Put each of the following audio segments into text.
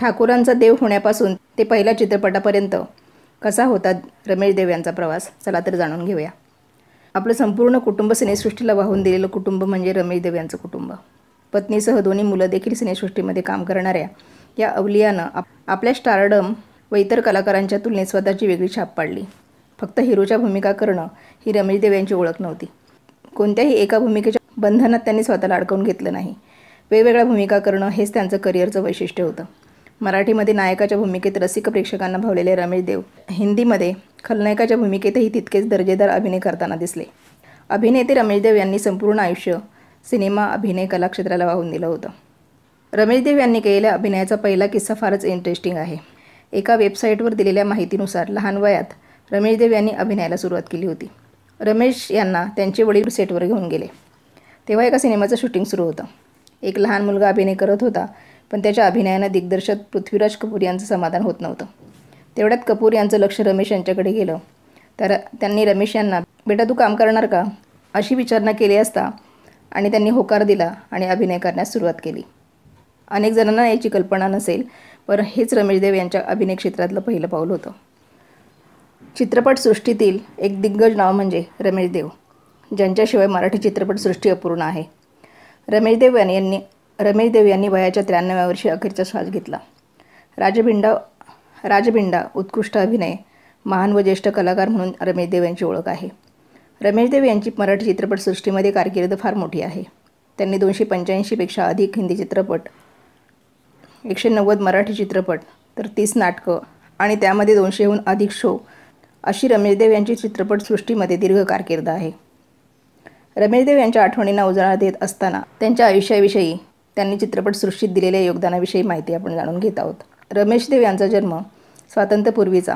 ठाकूरांचा देव होण्यापासून ते पहिल्या चित्रपटापर्यंत कसा होता रमेश देव यांचा प्रवास चला तर जाणून घेऊया आपलं संपूर्ण कुटुंब सिनेसृष्टीला वाहून दिलेलं कुटुंब म्हणजे रमेश देव यांचं कुटुंब पत्नीसह दोन्ही मुलं देखील सिनेसृष्टीमध्ये काम करणाऱ्या या अवलियानं आप आपल्या स्टारडम व इतर कलाकारांच्या तुलनेत स्वतःची वेगळी छाप पाडली फक्त हिरोच्या भूमिका करणं ही रमेश देव यांची ओळख नव्हती कोणत्याही एका भूमिकेच्या बंधनात त्यांनी स्वतःला अडकवून घेतलं नाही वेगवेगळ्या भूमिका करणं हेच त्यांचं करिअरचं वैशिष्ट्य होतं मराठीमध्ये नायकाच्या भूमिकेत रसिक प्रेक्षकांना भावलेले रमेश देव हिंदीमध्ये खलनायकाच्या भूमिकेतही तितकेच दर्जेदार अभिनय करताना दिसले अभिनेते रमेश देव यांनी संपूर्ण आयुष्य सिनेमा अभिनय कलाक्षेत्राला वाहून दिलं होतं रमेश देव यांनी केलेल्या अभिनयाचा पहिला किस्सा फारच इंटरेस्टिंग आहे एका वेबसाईटवर दिलेल्या माहितीनुसार लहान वयात रमेश देव यांनी अभिनयाला सुरुवात केली होती रमेश यांना त्यांचे वडील सेटवर घेऊन गेले तेव्हा एका सिनेमाचं शूटिंग सुरू होतं एक लहान मुलगा अभिनय करत होता पण त्याच्या अभिनयानं दिग्दर्शक पृथ्वीराज कपूर यांचं समाधान होत नव्हतं तेवढ्यात कपूर यांचं लक्ष रमेश यांच्याकडे गेलं तर त्यांनी रमेश यांना बेटा तू काम करणार का अशी विचारणा केली असता आणि त्यांनी होकार दिला आणि अभिनय करण्यास सुरुवात केली अनेक जणांना याची कल्पना नसेल पण हेच रमेश देव यांच्या अभिनय क्षेत्रातलं पहिलं पाऊल होतं चित्रपटसृष्टीतील एक दिग्गज नाव म्हणजे रमेश देव ज्यांच्याशिवाय मराठी चित्रपटसृष्टी अपूर्ण आहे रमेश देव यांनी रमेश देव यांनी वयाच्या त्र्याण्णव्या वर्षी अखेरचा श्वास घेतला राजबिंडा राजबिंडा उत्कृष्ट अभिनय महान व ज्येष्ठ कलाकार म्हणून रमेश देव यांची ओळख आहे रमेश देव यांची मराठी चित्रपटसृष्टीमध्ये कारकीर्द फार मोठी आहे त्यांनी दोनशे पंच्याऐंशीपेक्षा अधिक हिंदी चित्रपट एकशे नव्वद मराठी चित्रपट तर तीस नाटकं आणि त्यामध्ये दोनशेहून अधिक शो अशी रमेश देव यांची चित्रपटसृष्टीमध्ये दीर्घ कारकीर्द आहे देव यांच्या आठवणींना उजाळा देत असताना त्यांच्या आयुष्याविषयी त्यांनी चित्रपटसृष्टीत दिलेल्या योगदानाविषयी माहिती आपण जाणून घेत आहोत रमेश देव यांचा जन्म स्वातंत्र्यपूर्वीचा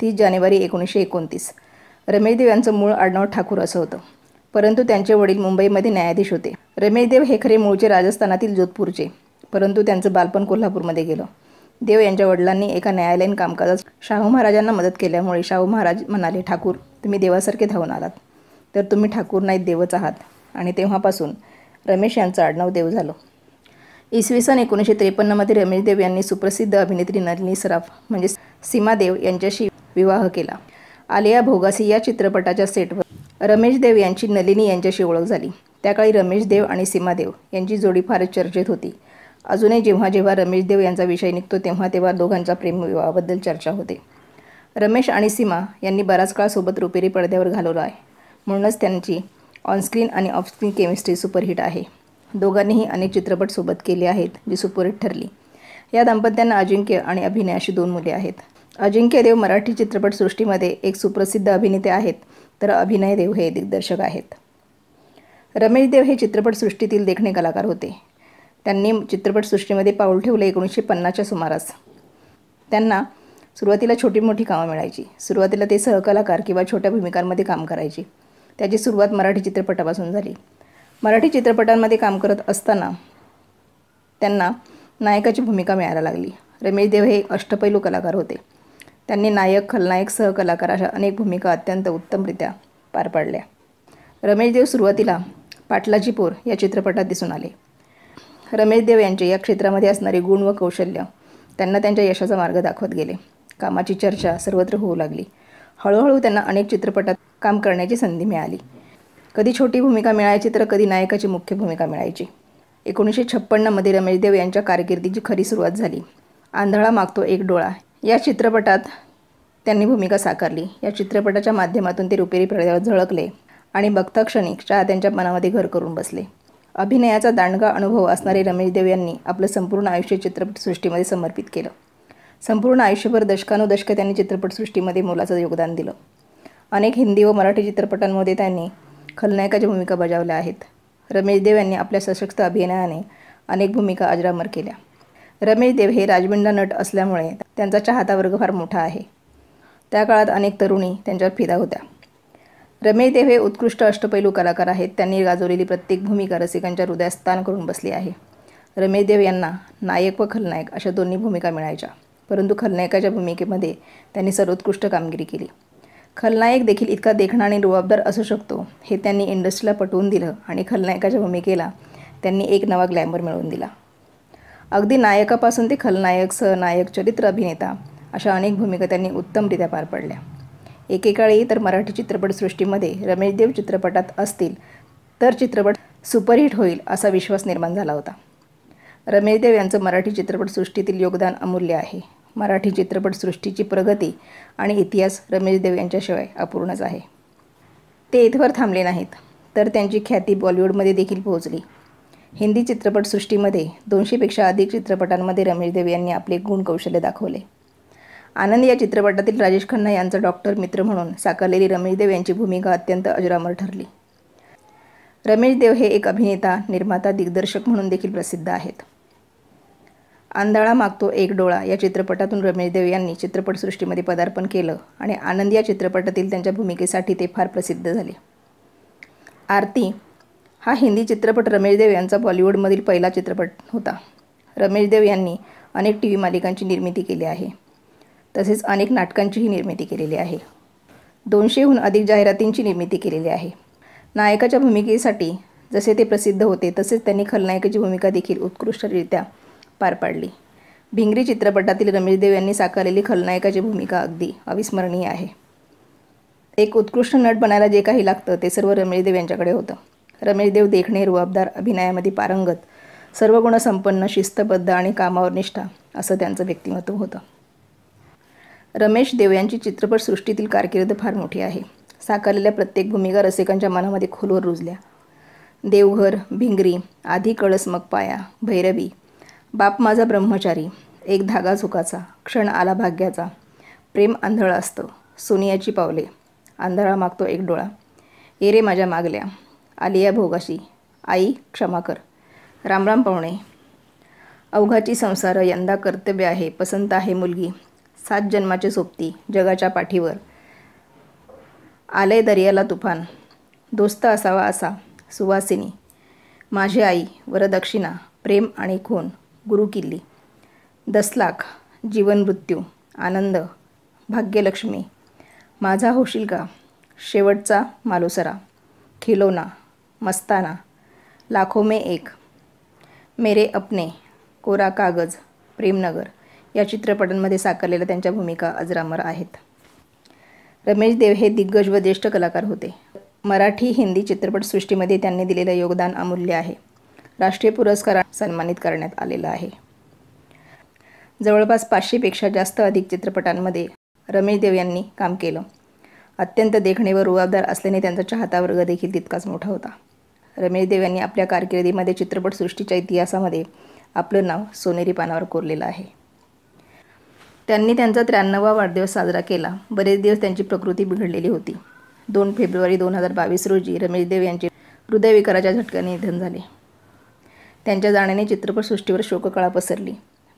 तीस जानेवारी एकोणीसशे एकोणतीस देव यांचं मूळ आडनाव ठाकूर असं होतं परंतु त्यांचे वडील मुंबईमध्ये न्यायाधीश होते रमेश देव हे खरे मूळचे राजस्थानातील जोधपूरचे परंतु त्यांचं बालपण कोल्हापूरमध्ये गेलं देव यांच्या वडिलांनी एका न्यायालयीन कामकाजात शाहू महाराजांना मदत केल्यामुळे शाहू महाराज म्हणाले ठाकूर तुम्ही देवासारखे धावून आलात तर तुम्ही ठाकूर नाहीत देवच आहात आणि तेव्हापासून रमेश यांचं आडनाव देव झालं इसवी सन एकोणीसशे त्रेपन्नमध्ये रमेश देव यांनी सुप्रसिद्ध अभिनेत्री नलिनी सराफ म्हणजे सीमा देव यांच्याशी विवाह केला आलिया भोगासी या चित्रपटाच्या सेटवर रमेश देव यांची नलिनी यांच्याशी ओळख झाली त्याकाळी रमेश देव आणि सीमा देव यांची जोडी फारच चर्चेत होती अजूनही जेव्हा जेव्हा रमेश देव यांचा विषय निघतो तेव्हा तेव्हा दोघांचा प्रेमविवाहाबद्दल चर्चा होते रमेश आणि सीमा यांनी बराच काळ सोबत रुपेरी पडद्यावर घालवला आहे म्हणूनच त्यांची ऑनस्क्रीन आणि ऑफस्क्रीन केमिस्ट्री सुपरहिट आहे दोघांनीही अनेक चित्रपट सोबत केले आहेत जी सुपरहिट ठरली या दाम्पत्यांना अजिंक्य आणि अभिनय अशी दोन मुले आहेत अजिंक्य देव मराठी चित्रपटसृष्टीमध्ये एक सुप्रसिद्ध अभिनेते आहेत तर अभिनय देव हे दिग्दर्शक आहेत रमेश देव हे चित्रपटसृष्टीतील देखणे कलाकार होते त्यांनी चित्रपटसृष्टीमध्ये पाऊल ठेवले एकोणीसशे पन्नासच्या सुमारास त्यांना सुरुवातीला छोटी मोठी कामं मिळायची सुरुवातीला ते सहकलाकार किंवा छोट्या भूमिकांमध्ये काम करायची त्याची सुरुवात मराठी चित्रपटापासून झाली मराठी चित्रपटांमध्ये काम करत असताना त्यांना नायकाची भूमिका मिळायला लागली रमेश देव हे अष्टपैलू कलाकार होते त्यांनी नायक खलनायक सहकलाकार अशा अनेक भूमिका अत्यंत उत्तमरित्या पार पाडल्या रमेश देव सुरुवातीला पाटलाजीपोर या चित्रपटात दिसून आले रमेश देव यांचे या क्षेत्रामध्ये असणारे गुण व कौशल्य त्यांना त्यांच्या यशाचा मार्ग दाखवत गेले कामाची चर्चा सर्वत्र होऊ लागली हळूहळू त्यांना अनेक चित्रपटात काम करण्याची संधी मिळाली कधी छोटी भूमिका मिळायची तर कधी नायकाची मुख्य भूमिका मिळायची एकोणीसशे छप्पन्नमध्ये रमेश देव यांच्या कारकिर्दीची खरी सुरुवात झाली आंधळा मागतो एक डोळा या चित्रपटात त्यांनी भूमिका साकारली या चित्रपटाच्या माध्यमातून ते रुपेरी पडद्यावर झळकले आणि बघता चहा त्यांच्या मनामध्ये घर करून बसले अभिनयाचा दांडगा अनुभव असणारे रमेश देव यांनी आपलं संपूर्ण आयुष्य चित्रपटसृष्टीमध्ये समर्पित केलं संपूर्ण आयुष्यभर दशकानुदशके त्यांनी चित्रपटसृष्टीमध्ये मोलाचं योगदान दिलं अनेक हिंदी व मराठी चित्रपटांमध्ये त्यांनी खलनायकाच्या भूमिका बजावल्या आहेत रमेश देव यांनी आपल्या सशक्त अभिनयाने अनेक भूमिका अजरामर केल्या रमेश देव हे राजबिंडा नट असल्यामुळे त्यांचा चाहता वर्ग फार मोठा आहे त्या काळात अनेक तरुणी त्यांच्यावर फिदा होत्या रमेश देव हे उत्कृष्ट अष्टपैलू कलाकार आहेत त्यांनी गाजवलेली प्रत्येक भूमिका रसिकांच्या हृदयात स्थान करून बसली आहे रमेश देव यांना नायक व खलनायक अशा दोन्ही भूमिका मिळायच्या परंतु खलनायकाच्या भूमिकेमध्ये त्यांनी सर्वोत्कृष्ट कामगिरी केली खलनायक देखील इतका देखणा आणि रुबाबदार असू शकतो हे त्यांनी इंडस्ट्रीला पटवून दिलं आणि खलनायकाच्या भूमिकेला त्यांनी एक नवा ग्लॅमर मिळवून दिला अगदी नायकापासून ते खलनायक सहनायक चरित्र अभिनेता अशा अनेक भूमिका त्यांनी उत्तमरित्या पार पडल्या एकेकाळी तर मराठी चित्रपटसृष्टीमध्ये रमेशदेव चित्रपटात असतील तर चित्रपट सुपरहिट होईल असा विश्वास निर्माण झाला होता रमेशदेव यांचं मराठी चित्रपटसृष्टीतील योगदान अमूल्य आहे मराठी चित्रपटसृष्टीची प्रगती आणि इतिहास रमेश देव यांच्याशिवाय अपूर्णच आहे ते इथवर थांबले नाहीत तर त्यांची ख्याती बॉलिवूडमध्ये देखील पोहोचली हिंदी चित्रपटसृष्टीमध्ये दोनशेपेक्षा अधिक चित्रपटांमध्ये रमेश देव यांनी आपले गुण कौशल्य दाखवले आनंद या चित्रपटातील राजेश खन्ना यांचा डॉक्टर मित्र म्हणून साकारलेली रमेश देव यांची भूमिका अत्यंत अजरामर ठरली रमेश देव हे एक अभिनेता निर्माता दिग्दर्शक म्हणून देखील प्रसिद्ध आहेत आंधळा मागतो एक डोळा या चित्रपटातून रमेश देव यांनी चित्रपटसृष्टीमध्ये पदार्पण केलं आणि आनंद या चित्रपटातील त्यांच्या भूमिकेसाठी ते फार प्रसिद्ध झाले आरती हा हिंदी चित्रपट रमेश देव यांचा बॉलिवूडमधील पहिला चित्रपट होता रमेश देव यांनी अनेक टी व्ही मालिकांची निर्मिती केली आहे तसेच अनेक नाटकांचीही निर्मिती केलेली आहे दोनशेहून अधिक जाहिरातींची निर्मिती केलेली आहे नायकाच्या भूमिकेसाठी जसे ते प्रसिद्ध होते तसेच त्यांनी खलनायकाची भूमिका देखील उत्कृष्टरित्या पार पाडली भिंगरी चित्रपटातील रमेश देव यांनी साकारलेली खलनायकाची भूमिका अगदी अविस्मरणीय आहे एक उत्कृष्ट नट बनायला जे काही लागतं ते सर्व रमेश देव यांच्याकडे होतं रमेश देव देखणे रुबाबदार अभिनयामध्ये पारंगत सर्व गुणसंपन्न शिस्तबद्ध आणि कामावर निष्ठा असं त्यांचं व्यक्तिमत्व होतं रमेश देव यांची चित्रपटसृष्टीतील कारकीर्द फार मोठी आहे साकारलेल्या प्रत्येक भूमिका रसिकांच्या मनामध्ये खोलवर रुजल्या देवघर भिंगरी आधी कळस मग पाया भैरवी बाप माझा ब्रह्मचारी एक धागा झुकाचा क्षण आला भाग्याचा प्रेम आंधळ असतं सोनियाची पावले आंधळा मागतो एक डोळा ये रे माझ्या मागल्या आलिया भोगाशी आई क्षमा कर रामराम पाहुणे अवघाची संसार यंदा कर्तव्य आहे पसंत आहे मुलगी सात जन्माचे सोबती जगाच्या पाठीवर आले दर्याला तुफान दोस्त असावा असा सुवासिनी माझी आई वरदक्षिणा प्रेम आणि खून गुरु किल्ली दस लाख जीवन मृत्यू आनंद भाग्यलक्ष्मी माझा होशील का शेवटचा मालोसरा खिलोना मस्ताना लाखो में एक मेरे अपने कोरा कागज प्रेमनगर या चित्रपटांमध्ये साकारलेल्या त्यांच्या भूमिका अजरामर आहेत रमेश देव हे दिग्गज व ज्येष्ठ कलाकार होते मराठी हिंदी चित्रपटसृष्टीमध्ये त्यांनी दिलेलं योगदान अमूल्य आहे राष्ट्रीय पुरस्कार सन्मानित करण्यात आलेला आहे जवळपास पाचशेपेक्षा जास्त अधिक चित्रपटांमध्ये रमेश देव यांनी काम केलं अत्यंत देखणे व रुबाबदार असल्याने त्यांचा चाहता वर्ग देखील तितकाच मोठा होता रमेश देव यांनी आपल्या कारकिर्दीमध्ये चित्रपटसृष्टीच्या इतिहासामध्ये आपलं नाव सोनेरी पानावर कोरलेलं आहे त्यांनी त्यांचा त्र्याण्णवा वाढदिवस साजरा केला बरेच दिवस त्यांची प्रकृती बिघडलेली होती दोन फेब्रुवारी दोन हजार बावीस रोजी रमेश देव यांचे हृदयविकाराच्या झटक्याने निधन झाले त्यांच्या जाण्याने चित्रपटसृष्टीवर शोककळा पसरली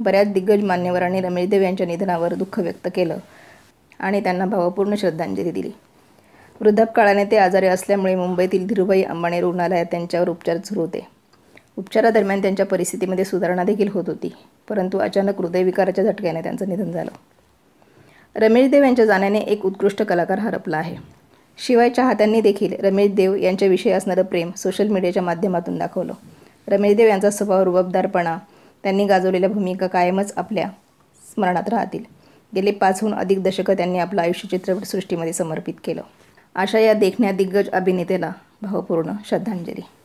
बऱ्याच दिग्गज मान्यवरांनी रमेश देव यांच्या निधनावर दुःख व्यक्त केलं आणि त्यांना भावपूर्ण श्रद्धांजली दिली वृद्धापकाळाने ते आजारी असल्यामुळे मुंबईतील धीरुभाई अंबाणी रुग्णालयात त्यांच्यावर उपचार सुरू होते उपचारादरम्यान त्यांच्या परिस्थितीमध्ये सुधारणा देखील होत होती परंतु अचानक हृदयविकाराच्या झटक्याने त्यांचं निधन झालं रमेशदेव यांच्या जाण्याने एक उत्कृष्ट कलाकार हरपला आहे शिवाय चाहत्यांनी देखील रमेश देव यांच्याविषयी असणारं प्रेम सोशल मीडियाच्या माध्यमातून दाखवलं रमेशदेव यांचा स्वभाव रुबाबदारपणा त्यांनी गाजवलेल्या भूमिका कायमच आपल्या स्मरणात राहतील गेले पाचहून अधिक दशकं त्यांनी आपलं आयुष्य चित्रपटसृष्टीमध्ये समर्पित केलं आशा या देखण्या दिग्गज अभिनेतेला भावपूर्ण श्रद्धांजली